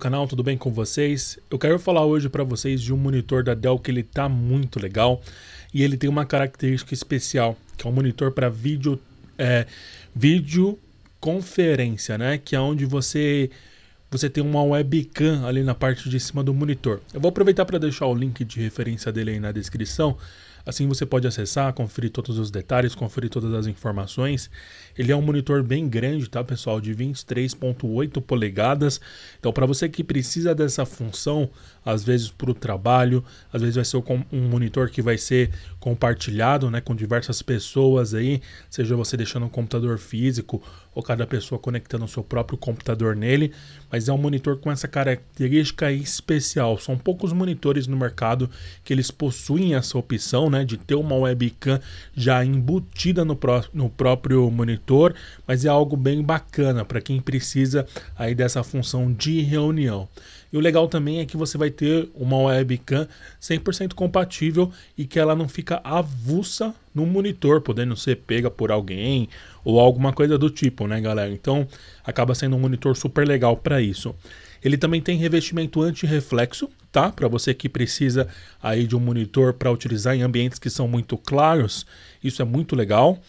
canal, tudo bem com vocês? Eu quero falar hoje para vocês de um monitor da Dell que ele tá muito legal e ele tem uma característica especial, que é um monitor para vídeo é, videoconferência, né? Que é onde você você tem uma webcam ali na parte de cima do monitor. Eu vou aproveitar para deixar o link de referência dele aí na descrição Assim você pode acessar, conferir todos os detalhes, conferir todas as informações. Ele é um monitor bem grande, tá, pessoal, de 23.8 polegadas. Então, para você que precisa dessa função, às vezes para o trabalho, às vezes vai ser um monitor que vai ser compartilhado, né, com diversas pessoas aí, seja você deixando um computador físico ou cada pessoa conectando o seu próprio computador nele, mas é um monitor com essa característica especial. São poucos monitores no mercado que eles possuem essa opção, né? né? De ter uma webcam já embutida no, no próprio monitor, mas é algo bem bacana para quem precisa aí dessa função de reunião. E o legal também é que você vai ter uma webcam 100% compatível e que ela não fica avulsa no monitor, podendo ser pega por alguém ou alguma coisa do tipo, né, galera? Então, acaba sendo um monitor super legal para isso. Ele também tem revestimento anti-reflexo, tá? Para você que precisa aí de um monitor para utilizar em ambientes que são muito claros, isso é muito legal.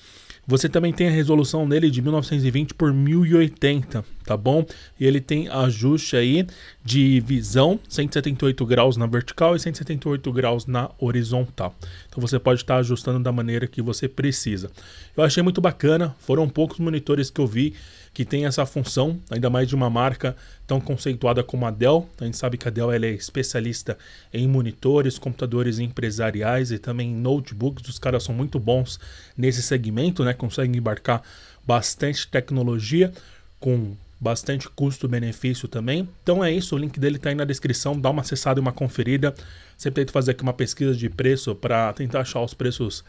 Você também tem a resolução dele de 1920 por 1080 tá bom? E ele tem ajuste aí de visão, 178 graus na vertical e 178 graus na horizontal. Então você pode estar tá ajustando da maneira que você precisa. Eu achei muito bacana, foram poucos monitores que eu vi que tem essa função, ainda mais de uma marca tão conceituada como a Dell. A gente sabe que a Dell é especialista em monitores, computadores empresariais e também notebooks. Os caras são muito bons nesse segmento, né? Conseguem embarcar bastante tecnologia com bastante custo-benefício também. Então é isso, o link dele está aí na descrição, dá uma acessada e uma conferida. Sempre tento fazer aqui uma pesquisa de preço para tentar achar os preços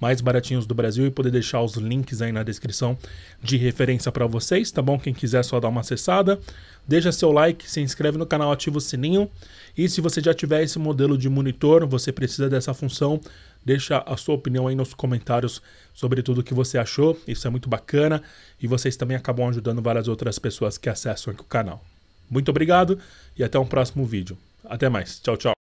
mais baratinhos do Brasil e poder deixar os links aí na descrição de referência para vocês, tá bom? Quem quiser é só dar uma acessada. Deixa seu like, se inscreve no canal, ativa o sininho. E se você já tiver esse modelo de monitor, você precisa dessa função, deixa a sua opinião aí nos comentários sobre tudo o que você achou. Isso é muito bacana e vocês também acabam ajudando várias outras pessoas que acessam aqui o canal. Muito obrigado e até um próximo vídeo. Até mais. Tchau, tchau.